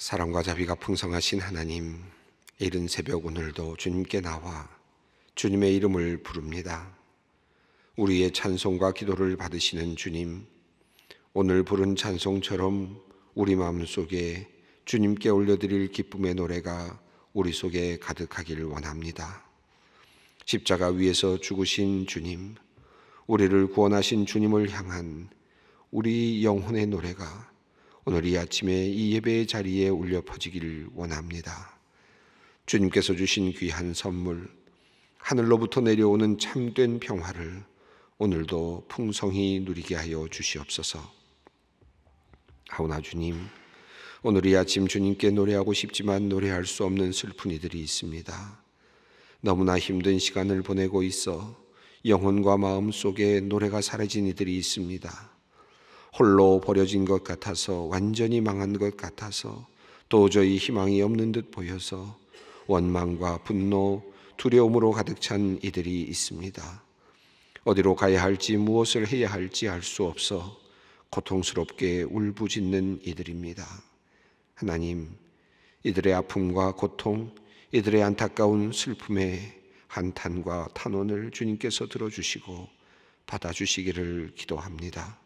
사랑과 자비가 풍성하신 하나님, 이른 새벽 오늘도 주님께 나와 주님의 이름을 부릅니다. 우리의 찬송과 기도를 받으시는 주님, 오늘 부른 찬송처럼 우리 마음 속에 주님께 올려드릴 기쁨의 노래가 우리 속에 가득하길 원합니다. 십자가 위에서 죽으신 주님, 우리를 구원하신 주님을 향한 우리 영혼의 노래가 오늘 이 아침에 이 예배의 자리에 울려 퍼지기를 원합니다. 주님께서 주신 귀한 선물, 하늘로부터 내려오는 참된 평화를 오늘도 풍성히 누리게 하여 주시옵소서. 하오나 주님, 오늘 이 아침 주님께 노래하고 싶지만 노래할 수 없는 슬픈 이들이 있습니다. 너무나 힘든 시간을 보내고 있어 영혼과 마음 속에 노래가 사라진 이들이 있습니다. 홀로 버려진 것 같아서 완전히 망한 것 같아서 도저히 희망이 없는 듯 보여서 원망과 분노, 두려움으로 가득 찬 이들이 있습니다. 어디로 가야 할지 무엇을 해야 할지 알 수 없어 고통스럽게 울부짖는 이들입니다. 하나님, 이들의 아픔과 고통, 이들의 안타까운 슬픔에 한탄과 탄원을 주님께서 들어주시고 받아주시기를 기도합니다.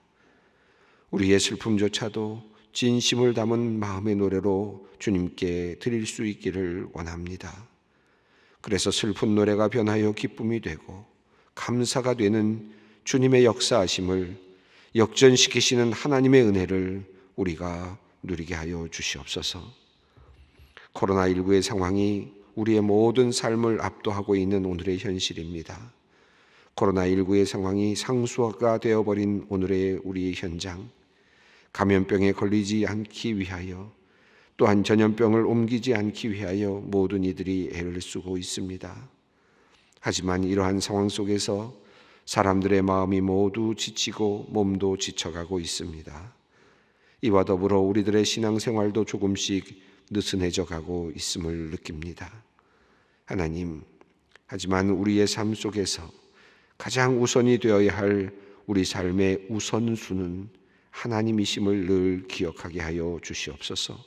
우리의 슬픔조차도 진심을 담은 마음의 노래로 주님께 드릴 수 있기를 원합니다. 그래서 슬픈 노래가 변하여 기쁨이 되고 감사가 되는 주님의 역사하심을 역전시키시는 하나님의 은혜를 우리가 누리게 하여 주시옵소서. 코로나19의 상황이 우리의 모든 삶을 압도하고 있는 오늘의 현실입니다. 코로나19의 상황이 상수화가 되어버린 오늘의 우리의 현장, 감염병에 걸리지 않기 위하여 또한 전염병을 옮기지 않기 위하여 모든 이들이 애를 쓰고 있습니다. 하지만 이러한 상황 속에서 사람들의 마음이 모두 지치고 몸도 지쳐가고 있습니다. 이와 더불어 우리들의 신앙생활도 조금씩 느슨해져 가고 있음을 느낍니다. 하나님, 하지만 우리의 삶 속에서 가장 우선이 되어야 할 우리 삶의 우선순는 하나님이심을 늘 기억하게 하여 주시옵소서.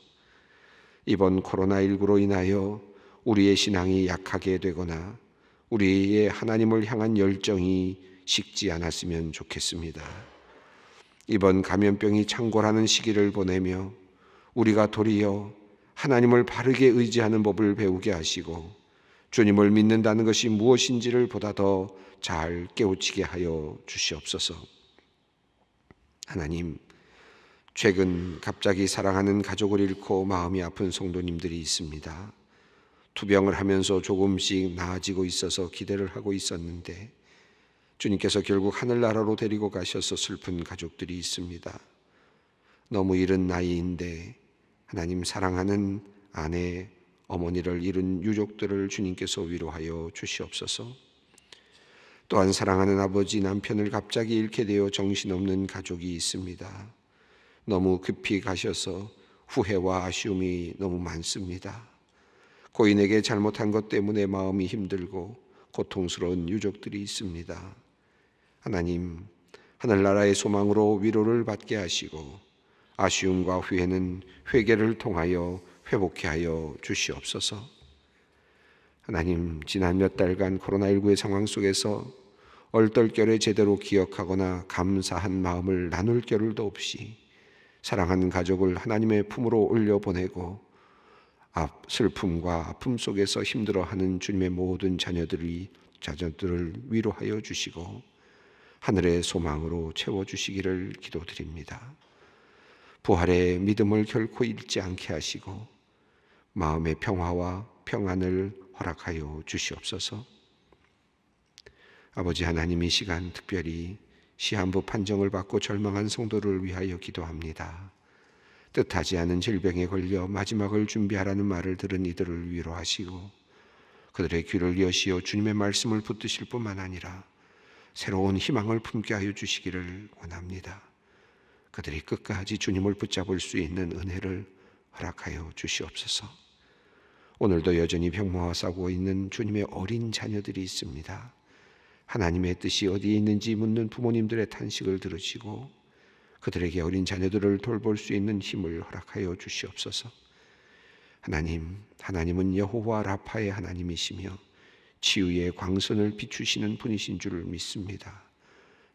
이번 코로나19로 인하여 우리의 신앙이 약하게 되거나 우리의 하나님을 향한 열정이 식지 않았으면 좋겠습니다. 이번 감염병이 창궐하는 시기를 보내며 우리가 도리어 하나님을 바르게 의지하는 법을 배우게 하시고 주님을 믿는다는 것이 무엇인지를 보다 더 잘 깨우치게 하여 주시옵소서. 하나님, 최근 갑자기 사랑하는 가족을 잃고 마음이 아픈 성도님들이 있습니다. 투병을 하면서 조금씩 나아지고 있어서 기대를 하고 있었는데 주님께서 결국 하늘나라로 데리고 가셔서 슬픈 가족들이 있습니다. 너무 이른 나이인데 하나님 사랑하는 아내, 어머니를 잃은 유족들을 주님께서 위로하여 주시옵소서. 또한 사랑하는 아버지 남편을 갑자기 잃게 되어 정신없는 가족이 있습니다. 너무 급히 가셔서 후회와 아쉬움이 너무 많습니다. 고인에게 잘못한 것 때문에 마음이 힘들고 고통스러운 유족들이 있습니다. 하나님, 하늘나라의 소망으로 위로를 받게 하시고 아쉬움과 후회는 회개를 통하여 회복케 하여 주시옵소서. 하나님, 지난 몇 달간 코로나19의 상황 속에서 얼떨결에 제대로 기억하거나 감사한 마음을 나눌 겨를도 없이 사랑하는 가족을 하나님의 품으로 올려보내고 슬픔과 아픔 속에서 힘들어하는 주님의 모든 자녀들이 자녀들을 위로하여 주시고 하늘의 소망으로 채워 주시기를 기도드립니다. 부활의 믿음을 결코 잃지 않게 하시고 마음의 평화와 평안을 허락하여 주시옵소서. 아버지 하나님 이 시간 특별히 시한부 판정을 받고 절망한 성도를 위하여 기도합니다. 뜻하지 않은 질병에 걸려 마지막을 준비하라는 말을 들은 이들을 위로하시고 그들의 귀를 여시어 주님의 말씀을 붙드실 뿐만 아니라 새로운 희망을 품게 하여 주시기를 원합니다. 그들이 끝까지 주님을 붙잡을 수 있는 은혜를 허락하여 주시옵소서. 오늘도 여전히 병마와 싸우고 있는 주님의 어린 자녀들이 있습니다. 하나님의 뜻이 어디에 있는지 묻는 부모님들의 탄식을 들으시고 그들에게 어린 자녀들을 돌볼 수 있는 힘을 허락하여 주시옵소서. 하나님, 하나님은 여호와 라파의 하나님이시며 치유의 광선을 비추시는 분이신 줄을 믿습니다.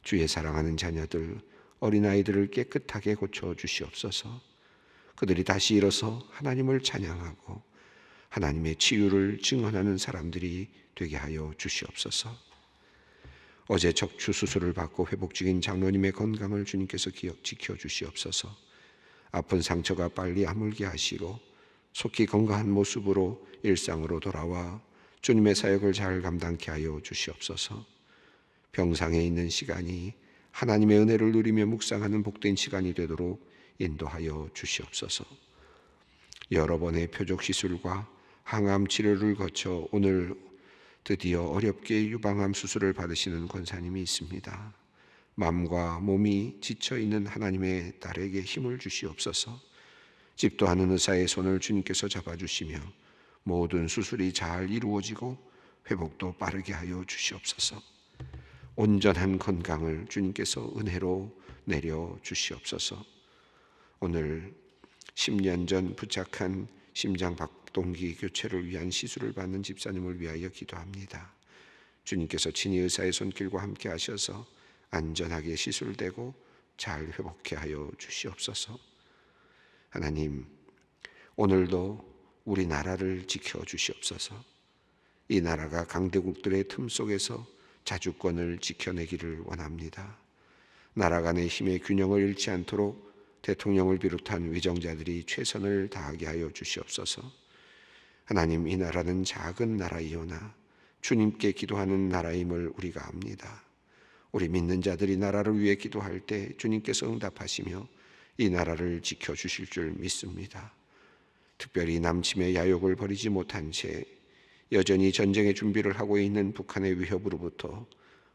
주의 사랑하는 자녀들, 어린아이들을 깨끗하게 고쳐 주시옵소서. 그들이 다시 일어서 하나님을 찬양하고 하나님의 치유를 증언하는 사람들이 되게 하여 주시옵소서. 어제 척추 수술을 받고 회복 중인 장로님의 건강을 주님께서 기억 지켜 주시옵소서. 아픈 상처가 빨리 아물게 하시고 속히 건강한 모습으로 일상으로 돌아와 주님의 사역을 잘 감당케 하여 주시옵소서. 병상에 있는 시간이 하나님의 은혜를 누리며 묵상하는 복된 시간이 되도록 인도하여 주시옵소서. 여러 번의 표적 시술과 항암 치료를 거쳐 오늘 드디어 어렵게 유방암 수술을 받으시는 권사님이 있습니다. 마음과 몸이 지쳐 있는 하나님의 딸에게 힘을 주시옵소서. 집도하는 의사의 손을 주님께서 잡아주시며 모든 수술이 잘 이루어지고 회복도 빠르게 하여 주시옵소서. 온전한 건강을 주님께서 은혜로 내려 주시옵소서. 오늘 10년 전 부착한 심장 박부 동기 교체를 위한 시술을 받는 집사님을 위하여 기도합니다. 주님께서 친히 의사의 손길과 함께 하셔서 안전하게 시술되고 잘 회복케 하여 주시옵소서. 하나님, 오늘도 우리 나라를 지켜 주시옵소서. 이 나라가 강대국들의 틈 속에서 자주권을 지켜내기를 원합니다. 나라 간의 힘의 균형을 잃지 않도록 대통령을 비롯한 위정자들이 최선을 다하게 하여 주시옵소서. 하나님 이 나라는 작은 나라이오나 주님께 기도하는 나라임을 우리가 압니다. 우리 믿는 자들이 나라를 위해 기도할 때 주님께서 응답하시며 이 나라를 지켜 주실 줄 믿습니다. 특별히 남침의 야욕을 버리지 못한 채 여전히 전쟁의 준비를 하고 있는 북한의 위협으로부터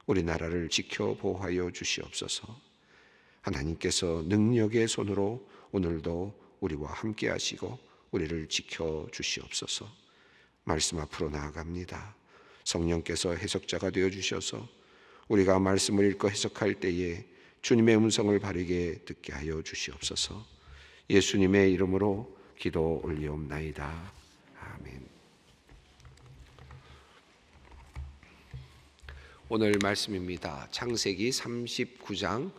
우리나라를 지켜 보호하여 주시옵소서. 하나님께서 능력의 손으로 오늘도 우리와 함께 하시고 우리를 지켜 주시옵소서. 말씀 앞으로 나아갑니다. 성령께서 해석자가 되어 주셔서 우리가 말씀을 읽고 해석할 때에 주님의 음성을 바르게 듣게 하여 주시옵소서. 예수님의 이름으로 기도 올리옵나이다. 아멘. 오늘 말씀입니다. 창세기 39장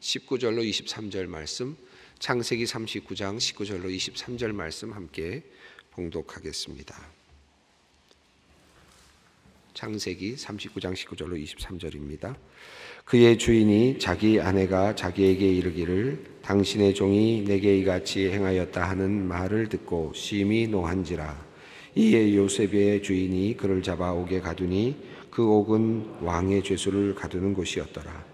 19절로 23절 말씀 창세기 39장 19절로 23절 말씀 함께 봉독하겠습니다. 창세기 39장 19절로 23절입니다. 그의 주인이 자기 아내가 자기에게 이르기를 당신의 종이 내게 이같이 행하였다 하는 말을 듣고 심히 노한지라 이에 요셉의 주인이 그를 잡아 옥에 가두니 그 옥은 왕의 죄수를 가두는 곳이었더라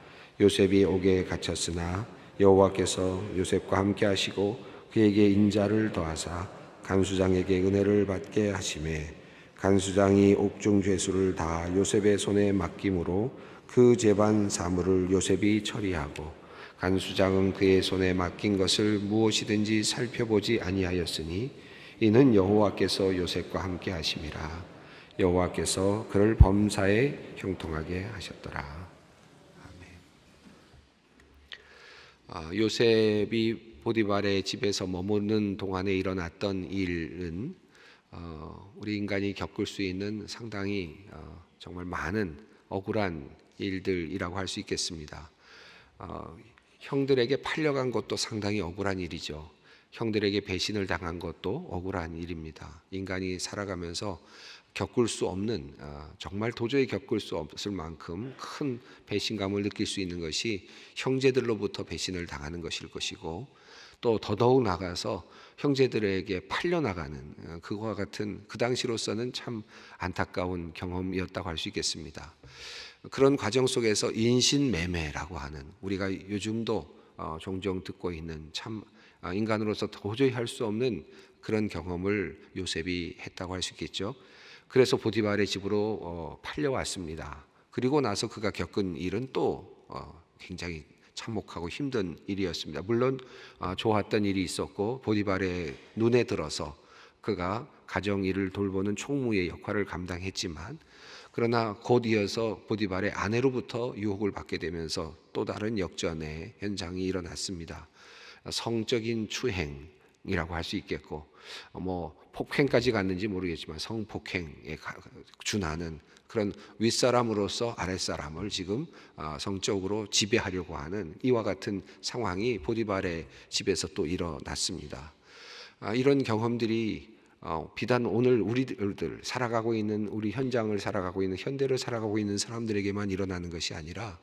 요셉이 옥에 갇혔으나 여호와께서 요셉과 함께 하시고 그에게 인자를 더하사 간수장에게 은혜를 받게 하심에 간수장이 옥중 죄수를 다 요셉의 손에 맡김으로 그 재반 사물을 요셉이 처리하고 간수장은 그의 손에 맡긴 것을 무엇이든지 살펴보지 아니하였으니 이는 여호와께서 요셉과 함께 하심이라 여호와께서 그를 범사에 형통하게 하셨더라. 아, 요셉이 보디발의 집에서 머무는 동안에 일어났던 일은 어, 우리 인간이 겪을 수 있는 상당히 어, 정말 많은 억울한 일들이라고 할 수 있겠습니다. 어, 형들에게 팔려간 것도 상당히 억울한 일이죠. 형들에게 배신을 당한 것도 억울한 일입니다. 인간이 살아가면서 겪을 수 없는 아, 정말 도저히 겪을 수 없을 만큼 큰 배신감을 느낄 수 있는 것이 형제들로부터 배신을 당하는 것일 것이고 또 더더욱 나가서 형제들에게 팔려 나가는 어, 그와 같은 그 당시로서는 참 안타까운 경험이었다고 할 수 있겠습니다. 그런 과정 속에서 인신매매라고 하는 우리가 요즘도 어, 종종 듣고 있는 참 아, 인간으로서 도저히 할 수 없는 그런 경험을 요셉이 했다고 할 수 있겠죠. 그래서 보디발의 집으로 어, 팔려왔습니다. 그리고 나서 그가 겪은 일은 또 어, 굉장히 참혹하고 힘든 일이었습니다. 물론 어, 좋았던 일이 있었고 보디발의 눈에 들어서 그가 가정 일을 돌보는 총무의 역할을 감당했지만 그러나 곧 이어서 보디발의 아내로부터 유혹을 받게 되면서 또 다른 역전의 현장이 일어났습니다. 성적인 추행, 이라고 할 수 있겠고 어, 뭐 폭행까지 갔는지 모르겠지만 성폭행에 준하는 그런 윗사람으로서 아랫사람을 지금 어, 성적으로 지배하려고 하는 이와 같은 상황이 보디발의 집에서 또 일어났습니다. 아, 이런 경험들이 어, 비단 오늘 우리들 살아가고 있는 우리 현장을 살아가고 있는 현대를 살아가고 있는 사람들에게만 일어나는 것이 아니라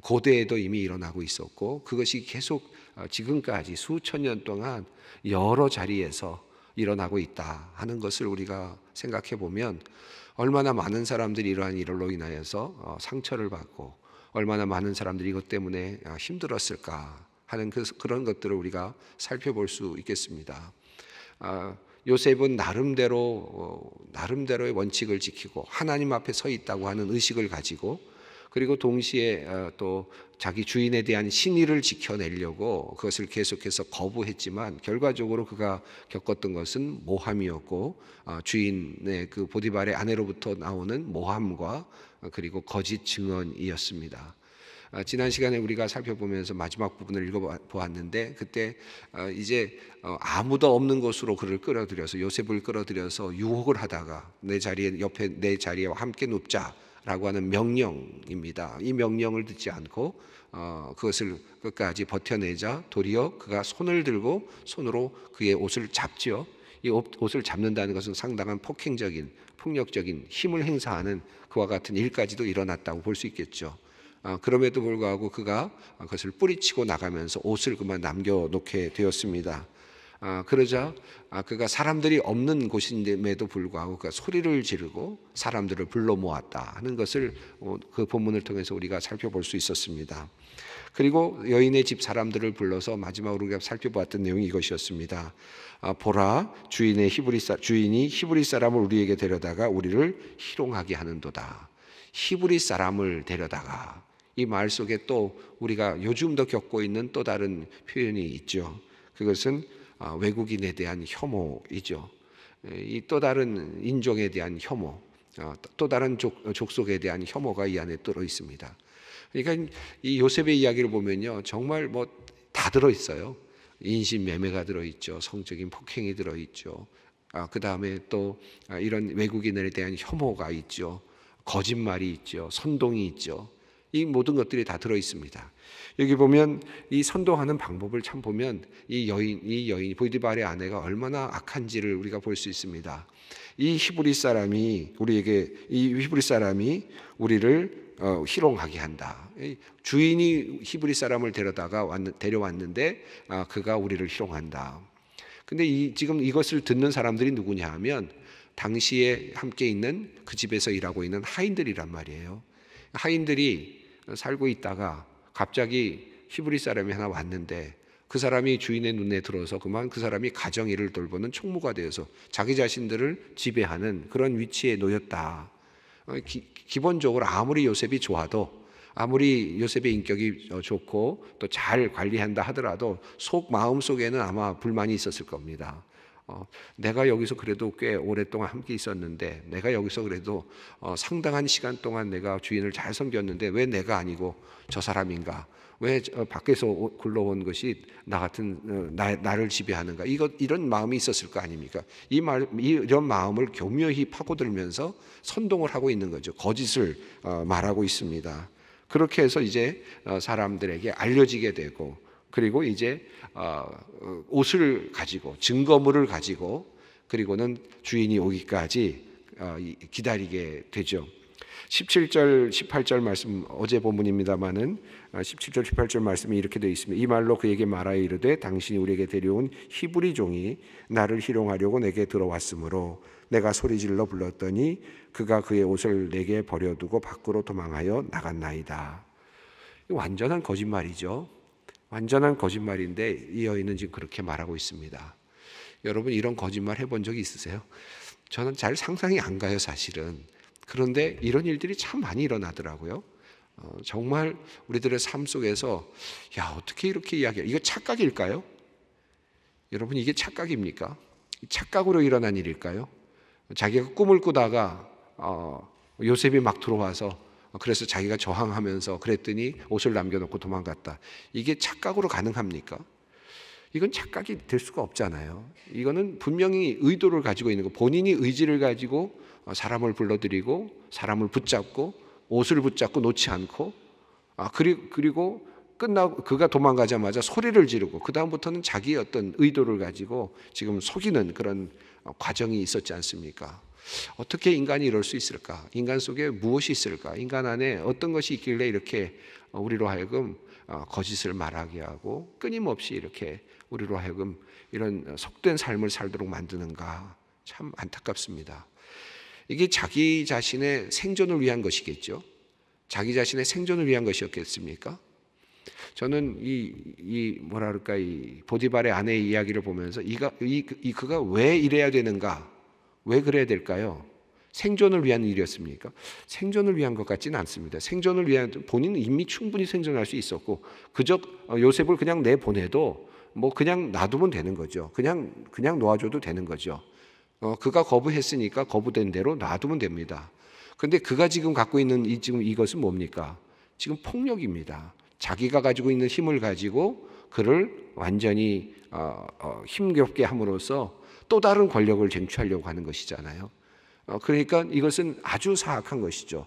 고대에도 이미 일어나고 있었고 그것이 계속 어, 지금까지 수천 년 동안 여러 자리에서 일어나고 있다 하는 것을 우리가 생각해 보면 얼마나 많은 사람들이 이러한 일로 인하여서 어, 상처를 받고 얼마나 많은 사람들이 이것 때문에 어, 힘들었을까 하는 그, 그런 것들을 우리가 살펴볼 수 있겠습니다. 아, 요셉은 나름대로 나름대로의 원칙을 지키고 하나님 앞에 서 있다고 하는 의식을 가지고 그리고 동시에 어, 또 자기 주인에 대한 신의를 지켜내려고 그것을 계속해서 거부했지만 결과적으로 그가 겪었던 것은 모함이었고 어, 주인의 그 보디발의 아내로부터 나오는 모함과 어, 그리고 거짓 증언이었습니다. 아, 지난 시간에 우리가 살펴보면서 마지막 부분을 읽어보았는데 그때 이제 아무도 없는 곳으로 그를 끌어들여서 요셉을 끌어들여서 유혹을 하다가 내 자리에 옆에 내 자리와 함께 눕자 라고 하는 명령입니다. 이 명령을 듣지 않고 어, 그것을 끝까지 버텨내자 도리어 그가 손을 들고 손으로 그의 옷을 잡지요. 이 옷을 잡는다는 것은 상당한 폭행적인 폭력적인 힘을 행사하는 그와 같은 일까지도 일어났다고 볼 수 있겠죠. 아, 그럼에도 불구하고 그가 그것을 뿌리치고 나가면서 옷을 그만 남겨놓게 되었습니다. 아, 그러자 아, 그가 사람들이 없는 곳임에도 불구하고 그가 소리를 지르고 사람들을 불러 모았다 하는 것을 어, 그 본문을 통해서 우리가 살펴볼 수 있었습니다. 그리고 여인의 집 사람들을 불러서 마지막으로 우리가 살펴보았던 내용이 이것이었습니다. 아, 보라 주인의 히브리 사, 주인이 히브리 사람을 우리에게 데려다가 우리를 희롱하게 하는도다. 히브리 사람을 데려다가 이 말 속에 또 우리가 요즘도 겪고 있는 또 다른 표현이 있죠. 그것은 아, 외국인에 대한 혐오이죠. 예, 이또 다른 인종에 대한 혐오, 어, 또 다른 족, 속에 대한 혐오가 이 안에 들어 있습니다. 그러니까 이 요셉의 이야기를 보면요, 정말 뭐 다 들어 있어요. 인신매매가 들어 있죠, 성적인 폭행이 들어 있죠. 아, 그 다음에 또 아, 이런 외국인에 대한 혐오가 있죠, 거짓말이 있죠, 선동이 있죠. 이 모든 것들이 다 들어 있습니다. 여기 보면 이 선동하는 방법을 참 보면 이 여인 이 여인 보디발의 아내가 얼마나 악한지를 우리가 볼 수 있습니다. 이 히브리 사람이 우리에게 이 히브리 사람이 우리를 어, 희롱하게 한다. 주인이 히브리 사람을 데려다가 왔, 데려왔는데 아, 그가 우리를 희롱한다. 근데 이, 지금 이것을 듣는 사람들이 누구냐 하면 당시에 함께 있는 그 집에서 일하고 있는 하인들이란 말이에요. 하인들이 살고 있다가 갑자기 히브리 사람이 하나 왔는데 그 사람이 주인의 눈에 들어서 그만 그 사람이 가정 일을 돌보는 총무가 되어서 자기 자신들을 지배하는 그런 위치에 놓였다. 어, 기, 기본적으로 아무리 요셉이 좋아도 아무리 요셉의 인격이 어, 좋고 또 잘 관리한다 하더라도 속 마음 속에는 아마 불만이 있었을 겁니다. 어, 내가 여기서 그래도 꽤 오랫동안 함께 있었는데, 내가 여기서 그래도 어, 상당한 시간 동안 내가 주인을 잘 섬겼는데, 왜 내가 아니고 저 사람인가? 왜 어, 밖에서 굴러온 것이 나 같은 어, 나, 나를 지배하는가? 이것 이런 마음이 있었을 거 아닙니까? 이 말, 이런 마음을 교묘히 파고들면서 선동을 하고 있는 거죠. 거짓을 어, 말하고 있습니다. 그렇게 해서 이제 사람들에게 알려지게 되고 그리고 이제 어, 옷을 가지고 증거물을 가지고 그리고는 주인이 오기까지 어, 기다리게 되죠. 17절, 18절 말씀 어제 본문입니다만은 17절, 어, 18절 말씀이 이렇게 되어 있습니다. 이 말로 그에게 말하여 이르되 당신이 우리에게 데려온 히브리 종이 나를 희롱하려고 내게 들어왔으므로 내가 소리질러 불렀더니 그가 그의 옷을 내게 버려두고 밖으로 도망하여 나갔나이다. 완전한 거짓말이죠. 완전한 거짓말인데 이 여인은 지금 그렇게 말하고 있습니다. 여러분 이런 거짓말 해본 적이 있으세요? 저는 잘 상상이 안 가요, 사실은. 그런데 이런 일들이 참 많이 일어나더라고요. 어, 정말 우리들의 삶 속에서 야 어떻게 이렇게 이야기? 이거 착각일까요? 여러분 이게 착각입니까? 착각으로 일어난 일일까요? 자기가 꿈을 꾸다가 어, 요셉이 막 들어와서 그래서 자기가 저항하면서 그랬더니 옷을 남겨놓고 도망갔다. 이게 착각으로 가능합니까? 이건 착각이 될 수가 없잖아요. 이거는 분명히 의도를 가지고 있는 거. 본인이 의지를 가지고 어, 사람을 불러들이고 사람을 붙잡고 옷을 붙잡고 놓지 않고 아 그리고 그리고 끝나고 그가 도망가자마자 소리를 지르고 그 다음부터는 자기의 어떤 의도를 가지고 지금 속이는 그런 어, 과정이 있었지 않습니까? 어떻게 인간이 이럴 수 있을까? 인간 속에 무엇이 있을까? 인간 안에 어떤 것이 있길래 이렇게 어, 우리로 하여금 어, 거짓을 말하게 하고 끊임없이 이렇게 우리로 하여금 이런 속된 삶을 살도록 만드는가? 참 안타깝습니다. 이게 자기 자신의 생존을 위한 것이겠죠? 자기 자신의 생존을 위한 것이었겠습니까? 저는 이, 이 뭐라 그럴까, 이 보디발의 아내의 이야기를 보면서 이가, 이, 이 그가 왜 이래야 되는가? 왜 그래야 될까요? 생존을 위한 일이었습니까? 생존을 위한 것 같지는 않습니다. 생존을 위한 본인은 이미 충분히 생존할 수 있었고 그저 어, 요셉을 그냥 내 보내도 뭐 그냥 놔두면 되는 거죠. 그냥 그냥 놓아줘도 되는 거죠. 어, 그가 거부했으니까 거부된 대로 놔두면 됩니다. 근데 그가 지금 갖고 있는 이 지금 이것은 뭡니까? 지금 폭력입니다. 자기가 가지고 있는 힘을 가지고 그를 완전히 어, 어, 힘겹게 함으로써 또 다른 권력을 쟁취하려고 하는 것이잖아요. 어, 그러니까 이것은 아주 사악한 것이죠.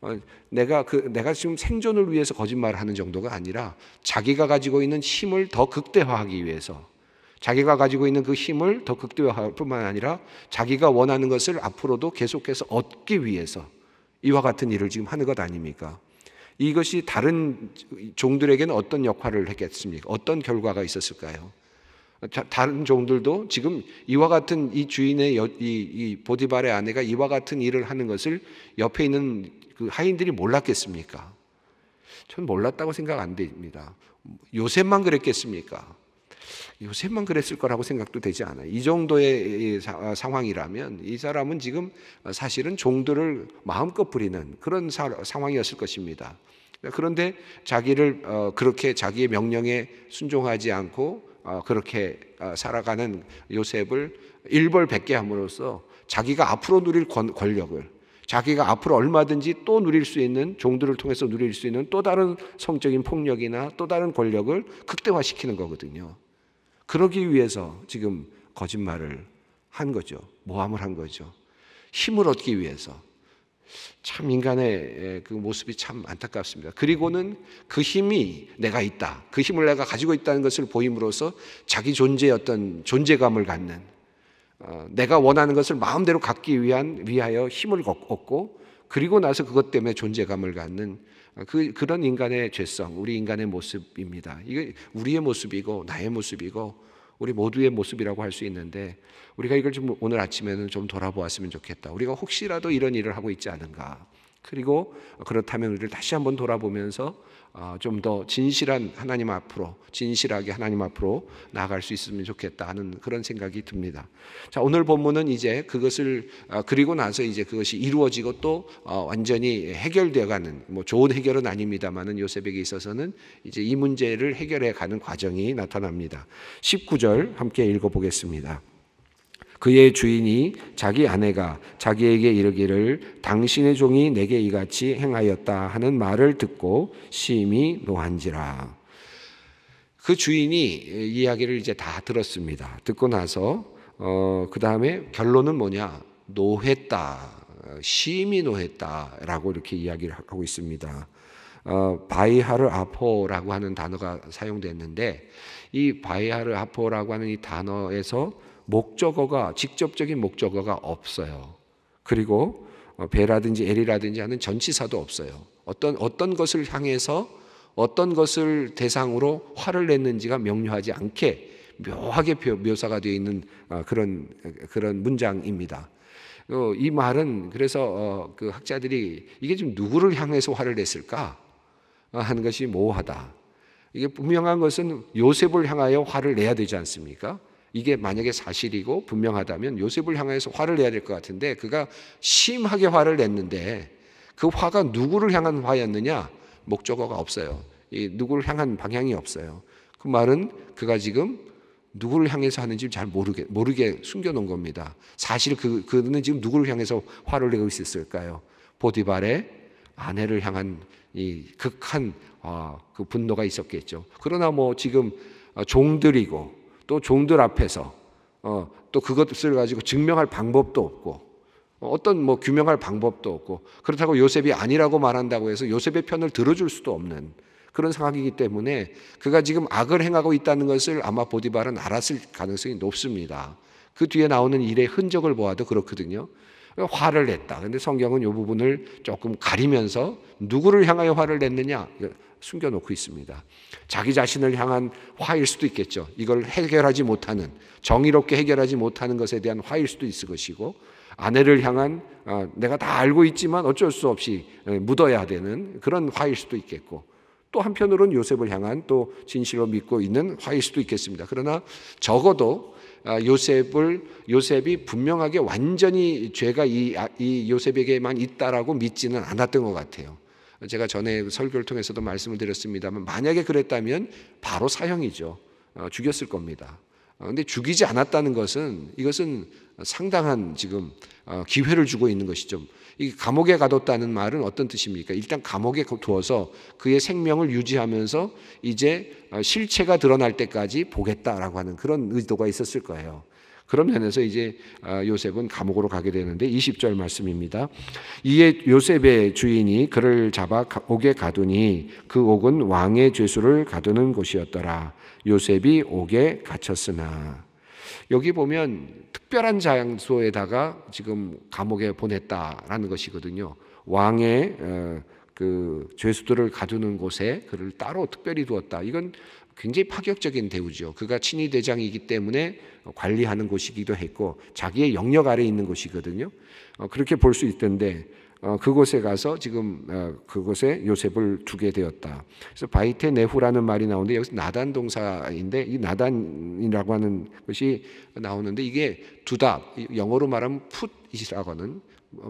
어, 내가 그 내가 지금 생존을 위해서 거짓말을 하는 정도가 아니라 자기가 가지고 있는 힘을 더 극대화하기 위해서 자기가 가지고 있는 그 힘을 더 극대화할 뿐만 아니라 자기가 원하는 것을 앞으로도 계속해서 얻기 위해서 이와 같은 일을 지금 하는 것 아닙니까? 이것이 다른 종들에게는 어떤 역할을 했겠습니까? 어떤 결과가 있었을까요? 다른 종들도 지금 이와 같은 이 주인의 여, 이, 이 보디발의 아내가 이와 같은 일을 하는 것을 옆에 있는 그 하인들이 몰랐겠습니까? 전 몰랐다고 생각 안 됩니다. 요셉만 그랬겠습니까? 요셉만 그랬을 거라고 생각도 되지 않아요. 이 정도의 상황이라면 이 사람은 지금 사실은 종들을 마음껏 부리는 그런 사, 상황이었을 것입니다. 그런데 자기를 어, 그렇게 자기의 명령에 순종하지 않고 어, 그렇게 어, 살아가는 요셉을 일벌백계 함으로써 자기가 앞으로 누릴 권력을 자기가 앞으로 얼마든지 또 누릴 수 있는 종들을 통해서 누릴 수 있는 또 다른 성적인 폭력이나 또 다른 권력을 극대화시키는 거거든요. 그러기 위해서 지금 거짓말을 한 거죠. 모함을 한 거죠. 힘을 얻기 위해서 참 인간의 예, 그 모습이 참 안타깝습니다. 그리고는 그 힘이 내가 있다. 그 힘을 내가 가지고 있다는 것을 보임으로써 자기 존재의 어떤 존재감을 갖는 어, 내가 원하는 것을 마음대로 갖기 위한 위하여 힘을 얻고 그리고 나서 그것 때문에 존재감을 갖는 어, 그, 그런 인간의 죄성, 우리 인간의 모습입니다. 이게 우리의 모습이고 나의 모습이고 우리 모두의 모습이라고 할 수 있는데 우리가 이걸 좀 오늘 아침에는 좀 돌아보았으면 좋겠다. 우리가 혹시라도 이런 일을 하고 있지 않은가. 그리고 그렇다면 우리를 다시 한번 돌아보면서 아, 좀더 진실한 하나님 앞으로 진실하게 하나님 앞으로 나아갈 수 있으면 좋겠다는 하 그런 생각이 듭니다. 자 오늘 본문은 이제 그것을 아, 그리고 나서 이제 그것이 이루어지고 또 아, 완전히 해결되어가는 뭐 좋은 해결은 아닙니다만은 요셉에게 있어서는 이제 이 문제를 해결해가는 과정이 나타납니다. 19절 함께 읽어보겠습니다. 그의 주인이 자기 아내가 자기에게 이르기를 당신의 종이 내게 이같이 행하였다 하는 말을 듣고 심히 노한지라. 그 주인이 이야기를 이제 다 들었습니다. 듣고 나서 어, 그 다음에 결론은 뭐냐? 노했다. 심히 노했다라고 이렇게 이야기를 하고 있습니다. 어, 바이하르 아포라고 하는 단어가 사용됐는데 이 바이하르 아포라고 하는 이 단어에서 목적어가 직접적인 목적어가 없어요. 그리고 어, 배라든지 엘이라든지 하는 전치사도 없어요. 어떤 어떤 것을 향해서 어떤 것을 대상으로 화를 냈는지가 명료하지 않게 묘하게 묘사가 되어 있는 어, 그런 그런 문장입니다. 어, 이 말은 그래서 그 학자들이 이게 지금 누구를 향해서 화를 냈을까 하는 것이 모호하다. 이게 분명한 것은 요셉을 향하여 화를 내야 되지 않습니까? 이게 만약에 사실이고 분명하다면 요셉을 향해서 화를 내야 될 것 같은데 그가 심하게 화를 냈는데 그 화가 누구를 향한 화였느냐? 목적어가 없어요. 이 누구를 향한 방향이 없어요. 그 말은 그가 지금 누구를 향해서 하는지 잘 모르게 모르게 숨겨 놓은 겁니다. 사실 그 그는 지금 누구를 향해서 화를 내고 있었을까요? 보디발의 아내를 향한 이 극한 어, 그 분노가 있었겠죠. 그러나 뭐 지금 어, 종들이고 또 종들 앞에서 어, 또 그것을 가지고 증명할 방법도 없고 어, 어떤 뭐 규명할 방법도 없고 그렇다고 요셉이 아니라고 말한다고 해서 요셉의 편을 들어줄 수도 없는 그런 상황이기 때문에 그가 지금 악을 행하고 있다는 것을 아마 보디발은 알았을 가능성이 높습니다. 그 뒤에 나오는 일의 흔적을 보아도 그렇거든요. 화를 냈다. 근데 성경은 이 부분을 조금 가리면서 누구를 향하여 화를 냈느냐? 숨겨놓고 있습니다. 자기 자신을 향한 화일 수도 있겠죠. 이걸 해결하지 못하는, 정의롭게 해결하지 못하는 것에 대한 화일 수도 있을 것이고, 아내를 향한 아, 내가 다 알고 있지만 어쩔 수 없이 묻어야 되는 그런 화일 수도 있겠고, 또 한편으로는 요셉을 향한 또 진실로 믿고 있는 화일 수도 있겠습니다. 그러나 적어도 아, 요셉을 요셉이 분명하게 완전히 죄가 이, 아, 이 요셉에게만 있다라고 믿지는 않았던 것 같아요. 제가 전에 설교를 통해서도 말씀을 드렸습니다만 만약에 그랬다면 바로 사형이죠. 어, 죽였을 겁니다. 어, 근데 죽이지 않았다는 것은 이것은 상당한 지금 어, 기회를 주고 있는 것이죠. 이 감옥에 가뒀다는 말은 어떤 뜻입니까? 일단 감옥에 두어서 그의 생명을 유지하면서 이제 실체가 드러날 때까지 보겠다라고 하는 그런 의도가 있었을 거예요. 그런 면에서 이제 아, 요셉은 감옥으로 가게 되는데 20절 말씀입니다. 이에 요셉의 주인이 그를 잡아 옥에 가두니 그 옥은 왕의 죄수를 가두는 곳이었더라. 요셉이 옥에 갇혔으나 여기 보면 특별한 장소에다가 지금 감옥에 보냈다라는 것이거든요. 왕의 어, 그 죄수들을 가두는 곳에 그를 따로 특별히 두었다. 이건 굉장히 파격적인 대우죠. 그가 친위 대장이기 때문에 관리하는 곳이기도 했고 자기의 영역 아래 있는 곳이거든요. 어, 그렇게 볼 수 있던데 어, 그곳에 가서 지금 어, 그곳에 요셉을 두게 되었다. 그래서 바이테 네후라는 말이 나오는데 여기서 나단 동사인데 이 나단이라고 하는 것이 나오는데 이게 두답 영어로 말하면 풋이라고 는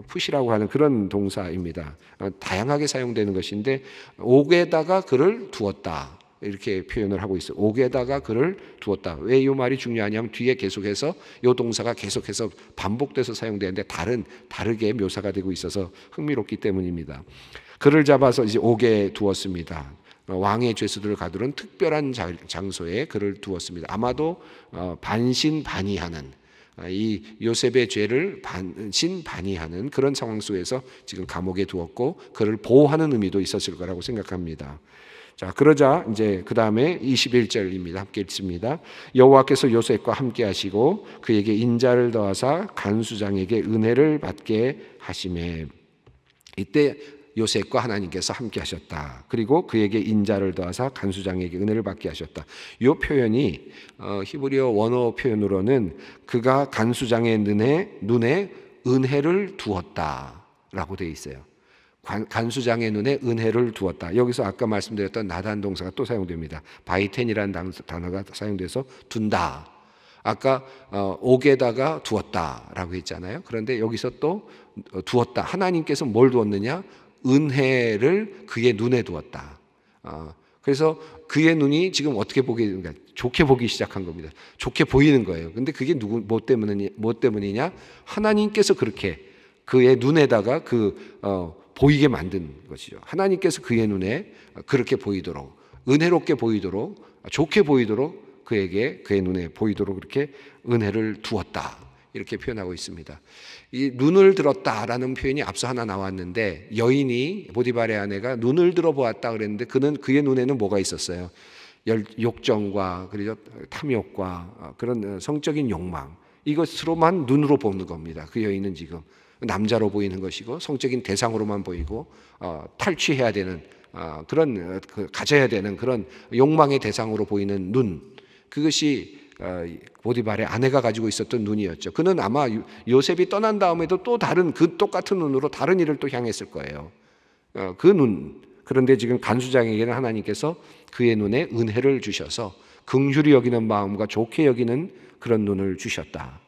푸시라고 하는 그런 동사입니다. 다양하게 사용되는 것인데 옥에다가 그를 두었다. 이렇게 표현을 하고 있어요. 옥에다가 그를 두었다. 왜 이 말이 중요하냐면 뒤에 계속해서 이 동사가 계속해서 반복돼서 사용되는데 다른 다르게 묘사가 되고 있어서 흥미롭기 때문입니다. 그를 잡아서 이제 옥에 두었습니다. 왕의 죄수들을 가두는 특별한 장소에 그를 두었습니다. 아마도 어, 반신반의하는 아, 이 요셉의 죄를 반신반의하는 그런 상황 속에서 지금 감옥에 두었고 그를 보호하는 의미도 있었을 거라고 생각합니다. 자, 그러자 이제 그 다음에 21절입니다. 함께 읽습니다. 여호와께서 요셉과 함께 하시고 그에게 인자를 더하사 간수장에게 은혜를 받게 하심에 이때 요셉과 하나님께서 함께 하셨다. 그리고 그에게 인자를 더하사 간수장에게 은혜를 받게 하셨다. 이 표현이 어, 히브리어 원어 표현으로는 그가 간수장의 눈에 눈에 은혜를 두었다라고 되 있어요. 간수장의 눈에 은혜를 두었다. 여기서 아까 말씀드렸던 나단 동사가 또 사용됩니다. 바이텐이라는 단어가 사용돼서 둔다. 아까 어, 옥에다가 두었다라고 했잖아요. 그런데 여기서 또 어, 두었다. 하나님께서 뭘 두었느냐? 은혜를 그의 눈에 두었다. 어, 그래서 그의 눈이 지금 어떻게 보게 되는가? 그러니까 좋게 보기 시작한 겁니다. 좋게 보이는 거예요. 근데 그게 누구 뭐 때문이냐? 뭐 때문이냐? 하나님께서 그렇게 그의 눈에다가 그 어, 보이게 만든 것이죠. 하나님께서 그의 눈에 그렇게 보이도록 은혜롭게 보이도록 좋게 보이도록 그에게 그의 눈에 보이도록 그렇게 은혜를 두었다. 이렇게 표현하고 있습니다. 이 눈을 들었다라는 표현이 앞서 하나 나왔는데 여인이 보디발의 아내가 눈을 들어보았다 그랬는데 그는 그의 눈에는 뭐가 있었어요? 욕정과 그리고 탐욕과 어, 그런 어, 성적인 욕망 이것으로만 눈으로 보는 겁니다. 그 여인은 지금 남자로 보이는 것이고 성적인 대상으로만 보이고 어, 탈취해야 되는 어, 그런 그, 가져야 되는 그런 욕망의 대상으로 보이는 눈 그것이 어, 보디발의 아내가 가지고 있었던 눈이었죠. 그는 아마 요셉이 떠난 다음에도 또 다른 그 똑같은 눈으로 다른 일을 또 향했을 거예요. 어, 그 눈. 그런데 지금 간수장에게는 하나님께서 그의 눈에 은혜를 주셔서 긍휼히 여기는 마음과 좋게 여기는 그런 눈을 주셨다.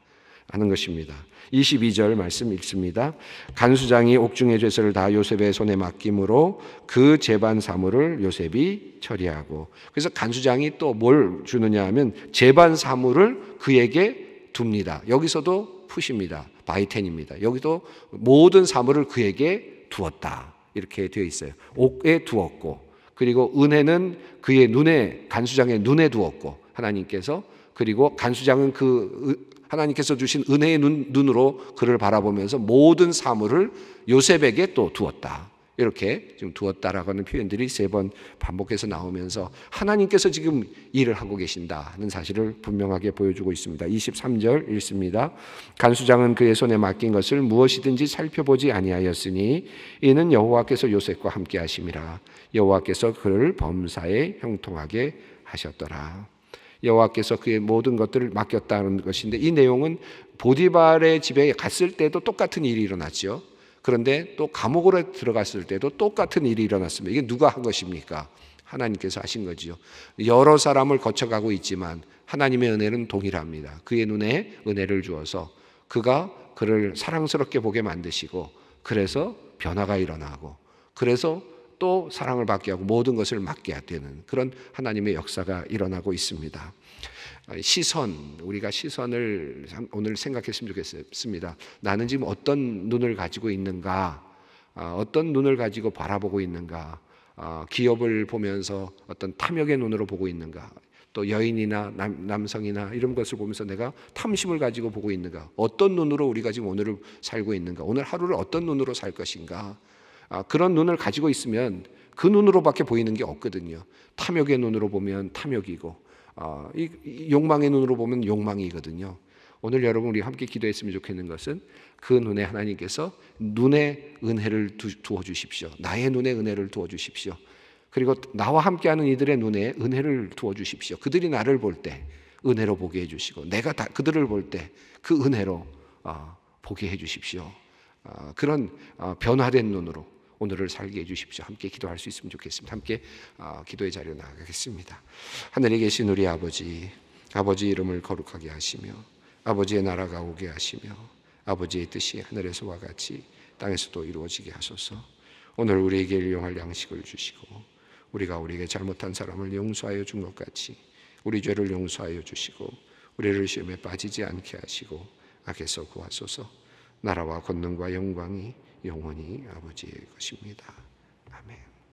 하는 것입니다. 22절 말씀 읽습니다. 간수장이 옥중의 죄서를 다 요셉의 손에 맡김으로 그 재반 사물을 요셉이 처리하고 그래서 간수장이 또 뭘 주느냐 하면 재반 사물을 그에게 둡니다. 여기서도 푸십니다. 바이텐입니다. 여기도 모든 사물을 그에게 두었다. 이렇게 되어 있어요. 옥에 두었고 그리고 은혜는 그의 눈에 간수장의 눈에 두었고 하나님께서 그리고 간수장은 그 하나님께서 주신 은혜의 눈, 으로 그를 바라보면서 모든 사물을 요셉에게 또 두었다. 이렇게 지금 두었다라고 하는 표현들이 세 번 반복해서 나오면서 하나님께서 지금 일을 하고 계신다 는 사실을 분명하게 보여주고 있습니다. 23절 읽습니다. 간수장은 그의 손에 맡긴 것을 무엇이든지 살펴보지 아니하였으니 이는 여호와께서 요셉과 함께 하심이라 여호와께서 그를 범사에 형통하게 하셨더라. 여호와께서 그의 모든 것들을 맡겼다는 것인데 이 내용은 보디발의 집에 갔을 때도 똑같은 일이 일어났죠. 그런데 또 감옥으로 들어갔을 때도 똑같은 일이 일어났습니다. 이게 누가 한 것입니까? 하나님께서 하신 거지요. 여러 사람을 거쳐가고 있지만 하나님의 은혜는 동일합니다. 그의 눈에 은혜를 주어서 그가 그를 사랑스럽게 보게 만드시고 그래서 변화가 일어나고 그래서 또 사랑을 받게 하고 모든 것을 맡게 되는 그런 하나님의 역사가 일어나고 있습니다. 아, 시선, 우리가 시선을 오늘 생각했으면 좋겠습니다. 나는 지금 어떤 눈을 가지고 있는가? 아, 어떤 눈을 가지고 바라보고 있는가? 아, 기업을 보면서 어떤 탐욕의 눈으로 보고 있는가? 또 여인이나 남, 성이나 이런 것을 보면서 내가 탐심을 가지고 보고 있는가? 어떤 눈으로 우리가 지금 오늘을 살고 있는가? 오늘 하루를 어떤 눈으로 살 것인가? 아, 그런 눈을 가지고 있으면 그 눈으로밖에 보이는 게 없거든요. 탐욕의 눈으로 보면 탐욕이고 아, 욕망의 눈으로 보면 욕망이거든요. 오늘 여러분 우리 함께 기도했으면 좋겠는 것은 그 눈에 하나님께서 눈에 은혜를 두어 주십시오. 나의 눈에 은혜를 두어 주십시오. 그리고 나와 함께하는 이들의 눈에 은혜를 두어 주십시오. 그들이 나를 볼 때 은혜로 보게 해 주시고 내가 그들을 볼 때 그 은혜로 아, 보게 해 주십시오. 그런 변화된 눈으로 오늘을 살게 해주십시오. 함께 기도할 수 있으면 좋겠습니다. 함께 어, 기도의 자리로 나가겠습니다. 하늘에 계신 우리 아버지, 아버지 이름을 거룩하게 하시며 아버지의 나라가 오게 하시며 아버지의 뜻이 하늘에서와 같이 땅에서도 이루어지게 하소서. 오늘 우리에게 일용할 양식을 주시고 우리가 우리에게 잘못한 사람을 용서하여 준 것 같이 우리 죄를 용서하여 주시고 우리를 시험에 빠지지 않게 하시고 악에서 구하소서. 나라와 권능과 영광이 영원히 아버지의 것입니다.